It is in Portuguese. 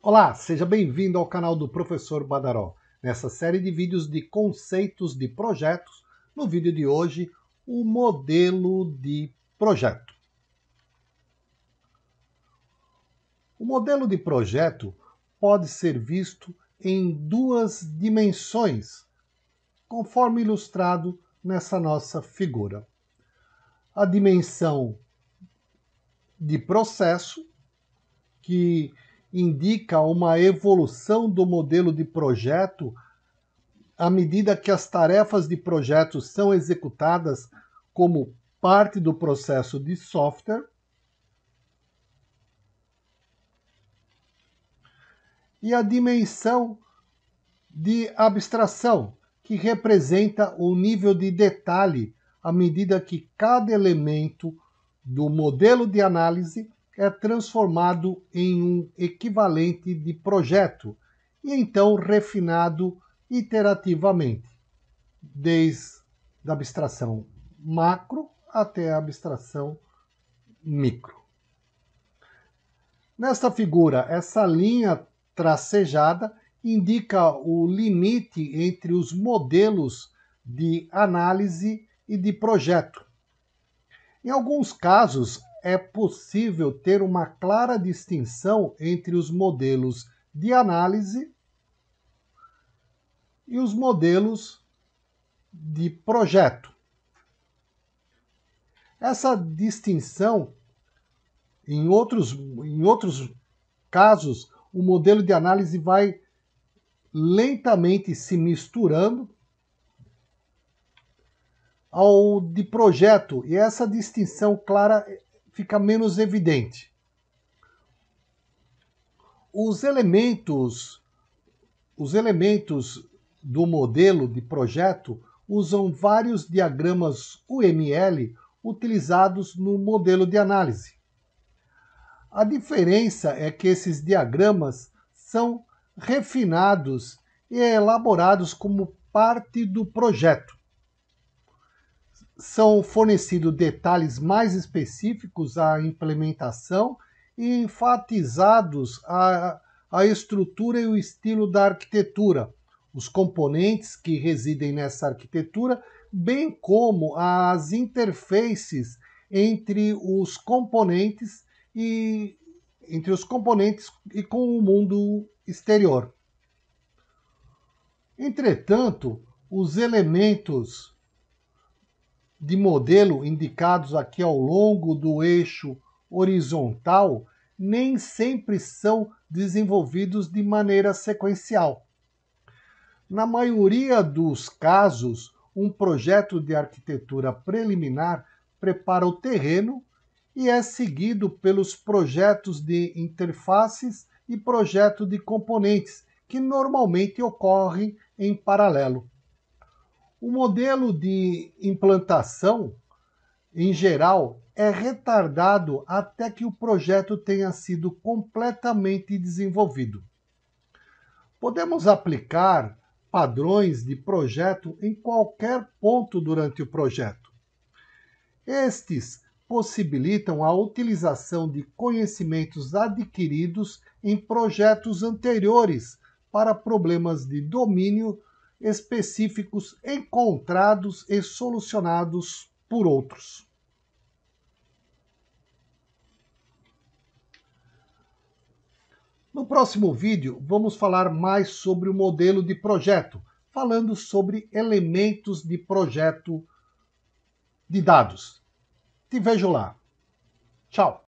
Olá, seja bem-vindo ao canal do Professor Badaró. Nessa série de vídeos de conceitos de projetos, no vídeo de hoje, o modelo de projeto. O modelo de projeto pode ser visto em duas dimensões, conforme ilustrado nessa nossa figura a dimensão de processo, que indica uma evolução do modelo de projeto à medida que as tarefas de projeto são executadas como parte do processo de software. E a dimensão de abstração, que representa o nível de detalhe à medida que cada elemento do modelo de análise é transformado em um equivalente de projeto e então refinado iterativamente, desde a abstração macro até a abstração micro. Nesta figura, essa linha tracejada indica o limite entre os modelos de análise e de projeto. Em alguns casos, é possível ter uma clara distinção entre os modelos de análise e os modelos de projeto. Essa distinção, em outros, em outros casos, o modelo de análise vai lentamente se misturando ao de projeto, e essa distinção clara fica menos evidente. Os elementos os elementos do modelo de projeto usam vários diagramas UML utilizados no modelo de análise. A diferença é que esses diagramas são refinados e elaborados como parte do projeto são fornecidos detalhes mais específicos à implementação e enfatizados a, a estrutura e o estilo da arquitetura, os componentes que residem nessa arquitetura, bem como as interfaces entre os componentes e entre os componentes e com o mundo exterior. Entretanto, os elementos de modelo indicados aqui ao longo do eixo horizontal nem sempre são desenvolvidos de maneira sequencial. Na maioria dos casos, um projeto de arquitetura preliminar prepara o terreno e é seguido pelos projetos de interfaces e projeto de componentes, que normalmente ocorrem em paralelo. O modelo de implantação, em geral, é retardado até que o projeto tenha sido completamente desenvolvido. Podemos aplicar padrões de projeto em qualquer ponto durante o projeto. Estes possibilitam a utilização de conhecimentos adquiridos em projetos anteriores para problemas de domínio específicos encontrados e solucionados por outros. No próximo vídeo, vamos falar mais sobre o modelo de projeto, falando sobre elementos de projeto de dados. Te vejo lá. Tchau!